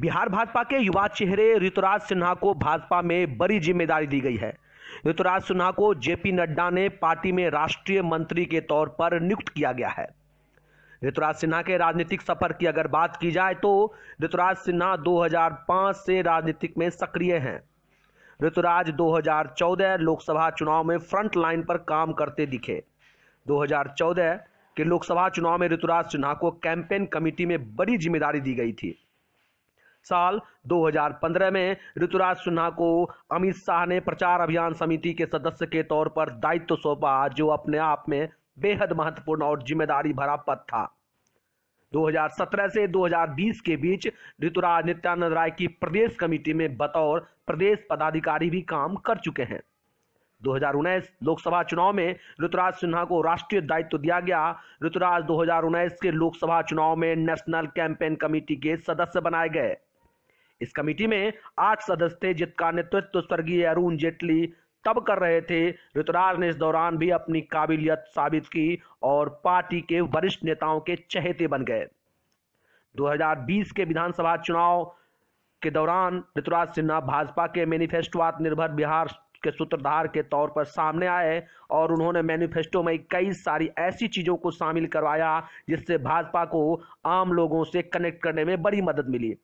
बिहार भाजपा के युवा चेहरे ऋतुराज सिन्हा को भाजपा में बड़ी जिम्मेदारी दी गई है ऋतुराज सिन्हा को जेपी नड्डा ने पार्टी में राष्ट्रीय मंत्री के तौर पर नियुक्त किया गया है ऋतुराज सिन्हा के राजनीतिक सफर की अगर बात की जाए तो ऋतुराज सिन्हा 2005 से राजनीतिक में सक्रिय हैं ऋतुराज 2014 लोकसभा चुनाव में फ्रंट लाइन पर काम करते दिखे 2014 के लोकसभा चुनाव में ऋतुराज सिन्हा को कैंपेन कमेटी में बड़ी जिम्मेदारी दी गई थी साल 2015 में ऋतुराज सिन्हा को अमित शाह ने प्रचार अभियान समिति के सदस्य के तौर पर दायित्व सौंपा जो अपने आप में बेहद महत्वपूर्ण और जिम्मेदारी भरा पद था 2017 से 2020 के बीच ऋतुराज नित्यानंद राय की प्रदेश कमेटी में बतौर प्रदेश पदाधिकारी भी काम कर चुके हैं 2019 लोकसभा चुनाव में ऋतुराज सिन्हा को राष्ट्रीय दायित्व दिया गया ऋतुराज 2019 के लोकसभा चुनाव में नेशनल कैंपेन कमेटी के सदस्य बनाए गए इस कमेटी में आठ सदस्य थे जिसका नेतृत्व स्वर्गीय अरुण जेटली तब कर रहे थे ऋतुराज ने इस दौरान भी अपनी काबिलियत साबित की और पार्टी के वरिष्ठ नेताओं के चहेते बन गए 2020 के विधानसभा चुनाव के दौरान ऋतुराज सिन्हा भाजपा के मैनिफेस्टो आत्मनिर्भर बिहार के सूत्रधार के तौर पर सामने आए और उन्होंने मैनिफेस्टो में कई सारी ऐसी चीज़ों को शामिल करवाया जिससे भाजपा को आम लोगों से कनेक्ट करने में बड़ी मदद मिली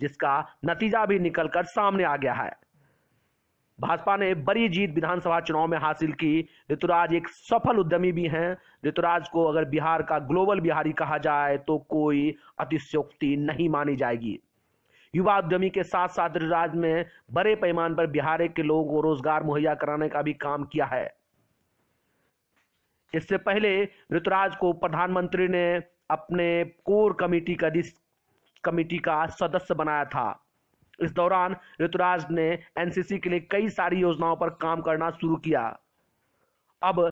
जिसका नतीजा भी निकलकर सामने आ गया है भाजपा ने बड़ी जीत विधानसभा चुनाव में हासिल की ऋतुराज एक सफल उद्यमी भी हैं ऋतुराज को अगर बिहार का ग्लोबल बिहारी कहा जाए तो कोई अतिशयोक्ति नहीं मानी जाएगी युवा उद्यमी के साथ साथ ऋतुराज में बड़े पैमाने पर बिहार के लोगों को रोजगार मुहैया कराने का भी काम किया है इससे पहले ऋतुराज को प्रधानमंत्री ने अपने कोर कमेटी का कमेटी का सदस्य बनाया था इस दौरान ऋतुराज ने एनसीसी के लिए कई सारी योजनाओं पर काम करना शुरू किया अब